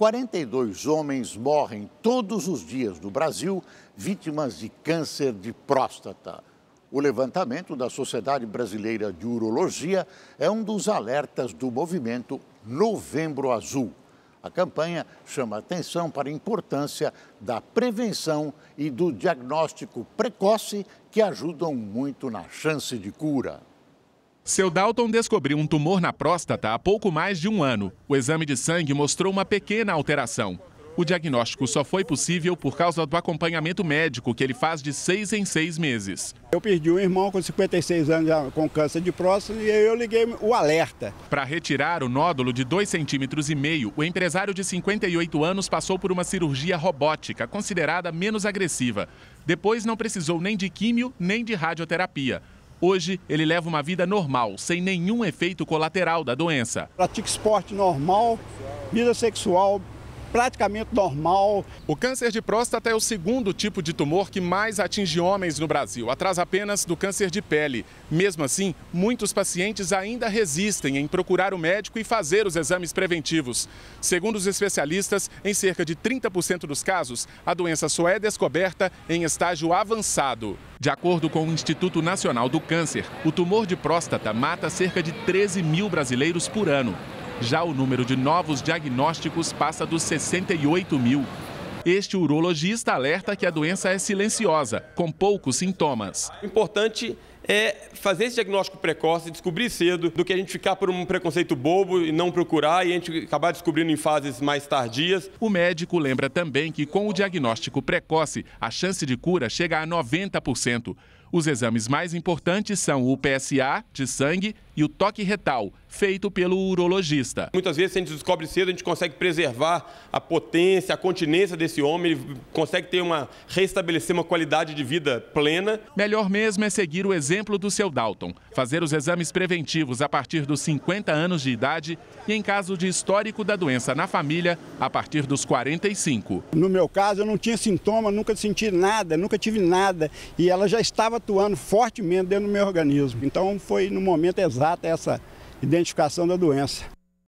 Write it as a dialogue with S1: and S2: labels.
S1: 42 homens morrem todos os dias no Brasil vítimas de câncer de próstata. O levantamento da Sociedade Brasileira de Urologia é um dos alertas do movimento Novembro Azul. A campanha chama atenção para a importância da prevenção e do diagnóstico precoce que ajudam muito na chance de cura.
S2: Seu Dalton descobriu um tumor na próstata há pouco mais de um ano. O exame de sangue mostrou uma pequena alteração. O diagnóstico só foi possível por causa do acompanhamento médico que ele faz de seis em seis meses.
S3: Eu perdi um irmão com 56 anos com câncer de próstata e eu liguei o alerta.
S2: Para retirar o nódulo de 2,5 centímetros, e meio, o empresário de 58 anos passou por uma cirurgia robótica, considerada menos agressiva. Depois não precisou nem de químio nem de radioterapia. Hoje, ele leva uma vida normal, sem nenhum efeito colateral da doença.
S3: Pratico esporte normal, vida sexual praticamente normal. O câncer de próstata é o segundo tipo de
S2: tumor que mais atinge homens no Brasil, atrás apenas do câncer de pele. Mesmo assim, muitos pacientes ainda resistem em procurar o médico e fazer os exames preventivos. Segundo os especialistas, em cerca de 30% dos casos, a doença só é descoberta em estágio avançado. De acordo com o Instituto Nacional do Câncer, o tumor de próstata mata cerca de 13 mil brasileiros por ano. Já o número de novos diagnósticos passa dos 68 mil. Este urologista alerta que a doença é silenciosa, com poucos sintomas.
S4: Importante é fazer esse diagnóstico precoce, descobrir cedo, do que a gente ficar por um preconceito bobo e não procurar e a gente acabar descobrindo em fases mais tardias. O médico lembra também
S2: que com o diagnóstico precoce, a chance de cura chega a 90%. Os exames mais importantes são o PSA de sangue e o toque retal, feito pelo
S4: urologista. Muitas vezes, se a gente descobre cedo, a gente consegue preservar a potência, a continência desse homem, ele consegue ter uma restabelecer uma qualidade de vida plena. Melhor mesmo é seguir o exemplo do seu Dalton, fazer os
S2: exames preventivos a partir dos 50 anos de idade e em caso de histórico da doença na família, a partir dos 45.
S3: No meu caso, eu não tinha sintoma, nunca senti nada, nunca tive nada, e ela já estava atuando fortemente dentro do meu organismo. Então foi no momento exato exata essa identificação da doença.